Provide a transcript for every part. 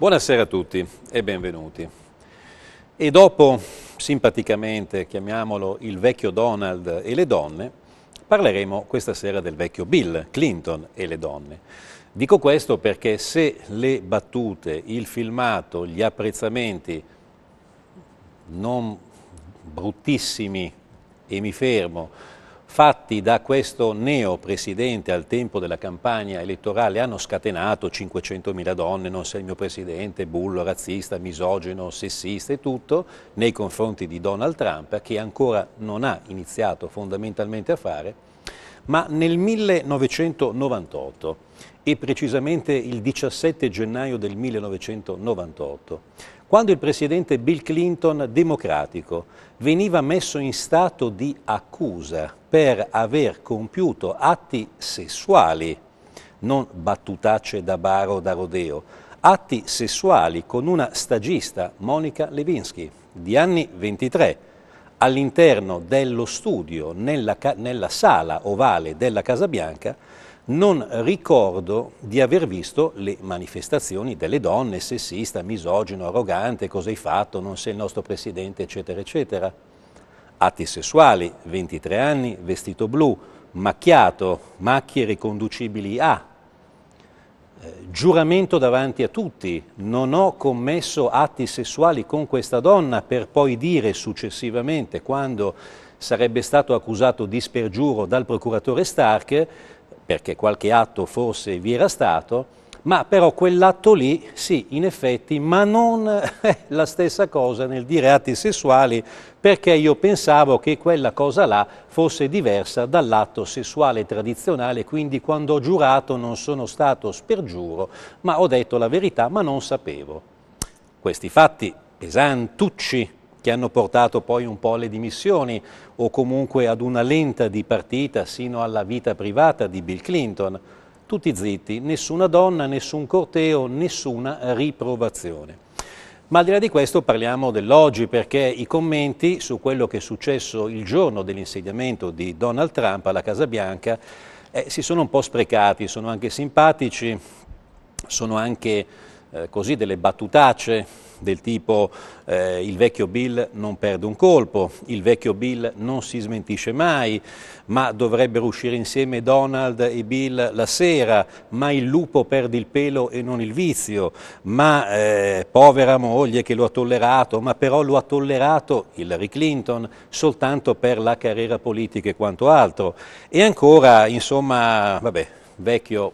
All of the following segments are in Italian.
Buonasera a tutti e benvenuti. E dopo, simpaticamente, chiamiamolo il vecchio Donald e le donne, parleremo questa sera del vecchio Bill Clinton e le donne. Dico questo perché se le battute, il filmato, gli apprezzamenti non bruttissimi, e mi fermo, fatti da questo neo presidente al tempo della campagna elettorale hanno scatenato 500.000 donne, non sei il mio presidente, bullo, razzista, misogino, sessista e tutto, nei confronti di Donald Trump, che ancora non ha iniziato fondamentalmente a fare, ma nel 1998, e precisamente il 17 gennaio del 1998, quando il presidente Bill Clinton, democratico, veniva messo in stato di accusa per aver compiuto atti sessuali, non battutacce da bar o da rodeo, atti sessuali con una stagista, Monica Levinsky, di anni 23, all'interno dello studio, nella, nella sala ovale della Casa Bianca, non ricordo di aver visto le manifestazioni delle donne, sessista, misogino, arrogante, cosa hai fatto, non sei il nostro presidente, eccetera, eccetera. Atti sessuali, 23 anni, vestito blu, macchiato, macchie riconducibili a, eh, giuramento davanti a tutti, non ho commesso atti sessuali con questa donna per poi dire successivamente quando sarebbe stato accusato di spergiuro dal procuratore Stark perché qualche atto forse vi era stato, ma però quell'atto lì, sì, in effetti, ma non è eh, la stessa cosa nel dire atti sessuali, perché io pensavo che quella cosa là fosse diversa dall'atto sessuale tradizionale, quindi quando ho giurato non sono stato spergiuro, ma ho detto la verità, ma non sapevo. Questi fatti pesantucci che hanno portato poi un po' alle dimissioni o comunque ad una lenta dipartita sino alla vita privata di Bill Clinton. Tutti zitti, nessuna donna, nessun corteo, nessuna riprovazione. Ma al di là di questo parliamo dell'oggi perché i commenti su quello che è successo il giorno dell'insediamento di Donald Trump alla Casa Bianca eh, si sono un po' sprecati, sono anche simpatici, sono anche eh, così delle battutacce, del tipo eh, il vecchio Bill non perde un colpo, il vecchio Bill non si smentisce mai, ma dovrebbero uscire insieme Donald e Bill la sera, ma il lupo perde il pelo e non il vizio, ma eh, povera moglie che lo ha tollerato, ma però lo ha tollerato Hillary Clinton soltanto per la carriera politica e quanto altro. E ancora, insomma, vabbè, vecchio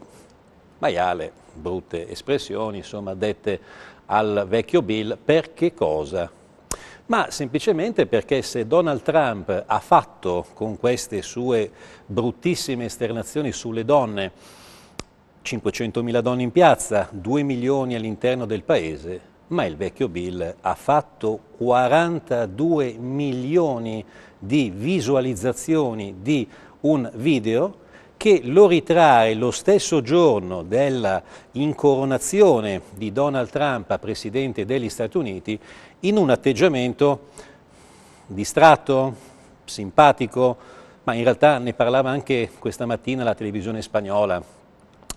maiale, brutte espressioni, insomma, dette al vecchio Bill per che cosa? ma semplicemente perché se Donald Trump ha fatto con queste sue bruttissime esternazioni sulle donne 500.000 donne in piazza, 2 milioni all'interno del paese, ma il vecchio Bill ha fatto 42 milioni di visualizzazioni di un video che lo ritrae lo stesso giorno dell'incoronazione di Donald Trump a presidente degli Stati Uniti in un atteggiamento distratto, simpatico, ma in realtà ne parlava anche questa mattina la televisione spagnola,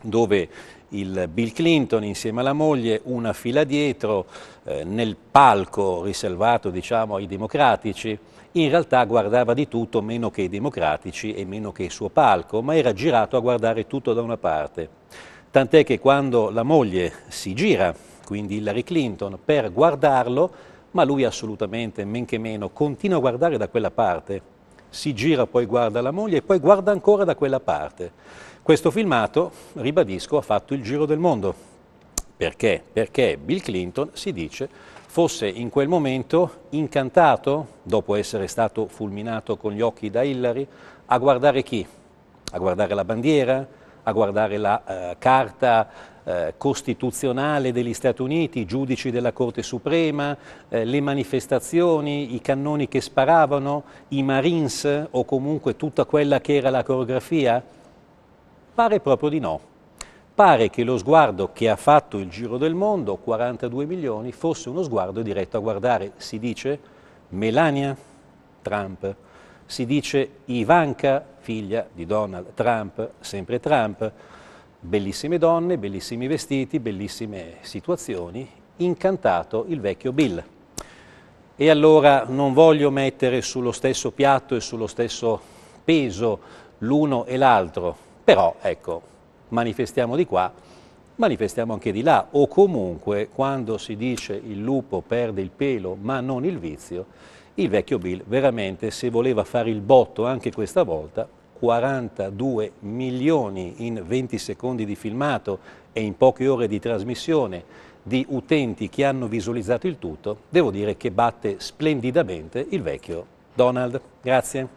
dove il Bill Clinton insieme alla moglie, una fila dietro, eh, nel palco riservato diciamo, ai democratici, in realtà guardava di tutto meno che i democratici e meno che il suo palco, ma era girato a guardare tutto da una parte. Tant'è che quando la moglie si gira, quindi Hillary Clinton, per guardarlo, ma lui assolutamente, men che meno, continua a guardare da quella parte, si gira, poi guarda la moglie e poi guarda ancora da quella parte. Questo filmato, ribadisco, ha fatto il giro del mondo. Perché? Perché Bill Clinton, si dice, fosse in quel momento incantato, dopo essere stato fulminato con gli occhi da Hillary, a guardare chi? A guardare la bandiera, a guardare la eh, carta eh, costituzionale degli Stati Uniti, i giudici della Corte Suprema, eh, le manifestazioni, i cannoni che sparavano, i Marines o comunque tutta quella che era la coreografia Pare proprio di no. Pare che lo sguardo che ha fatto il giro del mondo, 42 milioni, fosse uno sguardo diretto a guardare, si dice, Melania Trump, si dice Ivanka, figlia di Donald Trump, sempre Trump, bellissime donne, bellissimi vestiti, bellissime situazioni, incantato il vecchio Bill. E allora non voglio mettere sullo stesso piatto e sullo stesso peso l'uno e l'altro, però, ecco, manifestiamo di qua, manifestiamo anche di là, o comunque quando si dice il lupo perde il pelo ma non il vizio, il vecchio Bill veramente se voleva fare il botto anche questa volta, 42 milioni in 20 secondi di filmato e in poche ore di trasmissione di utenti che hanno visualizzato il tutto, devo dire che batte splendidamente il vecchio Donald. Grazie.